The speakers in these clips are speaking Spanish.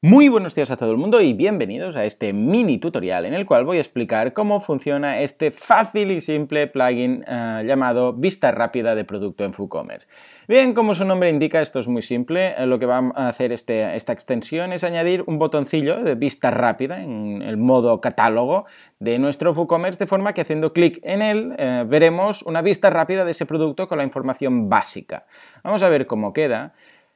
Muy buenos días a todo el mundo y bienvenidos a este mini tutorial en el cual voy a explicar cómo funciona este fácil y simple plugin eh, llamado Vista Rápida de Producto en WooCommerce. Bien, como su nombre indica, esto es muy simple. Eh, lo que va a hacer este, esta extensión es añadir un botoncillo de vista rápida en el modo catálogo de nuestro WooCommerce, de forma que haciendo clic en él eh, veremos una vista rápida de ese producto con la información básica. Vamos a ver cómo queda.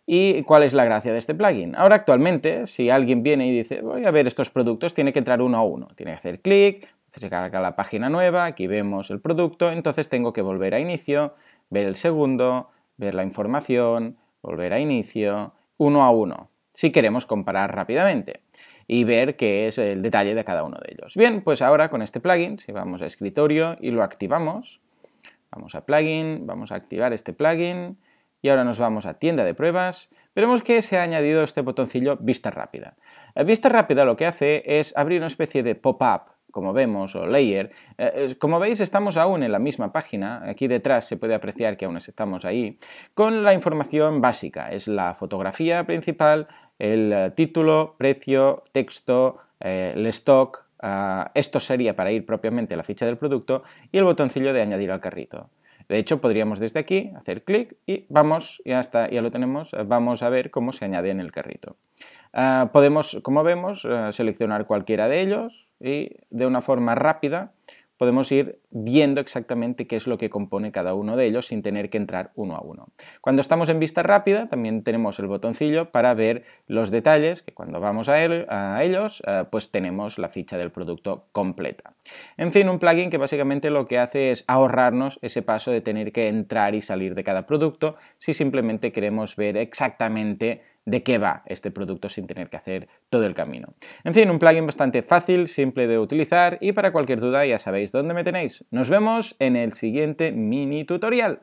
¿Y cuál es la gracia de este plugin? Ahora actualmente, si alguien viene y dice, voy a ver estos productos, tiene que entrar uno a uno. Tiene que hacer clic, se carga la página nueva, aquí vemos el producto, entonces tengo que volver a inicio, ver el segundo, ver la información, volver a inicio, uno a uno, si queremos comparar rápidamente y ver qué es el detalle de cada uno de ellos. Bien, pues ahora con este plugin, si vamos a escritorio y lo activamos, vamos a plugin, vamos a activar este plugin, y ahora nos vamos a tienda de pruebas, veremos que se ha añadido este botoncillo vista rápida. vista rápida lo que hace es abrir una especie de pop-up como vemos, o layer. Eh, eh, como veis, estamos aún en la misma página. Aquí detrás se puede apreciar que aún estamos ahí. Con la información básica. Es la fotografía principal, el eh, título, precio, texto, el stock. Ah, esto sería para ir propiamente a la ficha del producto y el botoncillo de añadir al carrito. De hecho, podríamos desde aquí hacer clic y vamos, ya está, ya lo tenemos, eh, vamos a ver cómo se añade en el carrito. Ah, podemos, como vemos, eh, seleccionar cualquiera de ellos y de una forma rápida podemos ir viendo exactamente qué es lo que compone cada uno de ellos sin tener que entrar uno a uno. Cuando estamos en vista rápida, también tenemos el botoncillo para ver los detalles, que cuando vamos a, a ellos, eh, pues tenemos la ficha del producto completa. En fin, un plugin que básicamente lo que hace es ahorrarnos ese paso de tener que entrar y salir de cada producto si simplemente queremos ver exactamente de qué va este producto sin tener que hacer todo el camino. En fin, un plugin bastante fácil, simple de utilizar y para cualquier duda ya sabéis dónde me tenéis. Nos vemos en el siguiente mini tutorial.